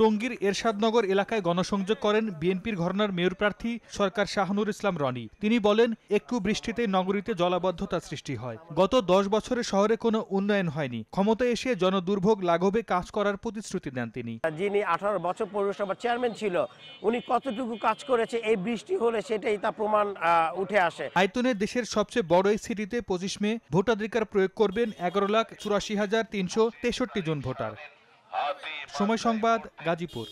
টঙ্গীর এরশাদনগর এলাকায় গণসংযোগ করেন বিএনপির ঘরনার মেয়র প্রার্থী সরকার শাহনুর ইসলাম রনি তিনি বলেন একটু বৃষ্টিতে নগরীতে জলাবদ্ধতা সৃষ্টি হয় গত দশ বছরে শহরে কোনো উন্নয়ন হয়নি ক্ষমতা এসে জনদুর্ভোগ লাঘবে কাজ করার প্রতিশ্রুতি দেন তিনি যিনি আঠারো বছর পৌরসভার চেয়ারম্যান ছিল উনি কতটুকু কাজ করেছে এই বৃষ্টি হলে সেটাই তা প্রমাণ উঠে আসে আয়তনে দেশের সবচেয়ে বড় এই সিটিতে পঁচিশ মে ভোটাধিকার প্রয়োগ করবেন এগারো লাখ চুরাশি হাজার তিনশো তেষট্টি জন ভোটার সময় সংবাদ গাজীপুর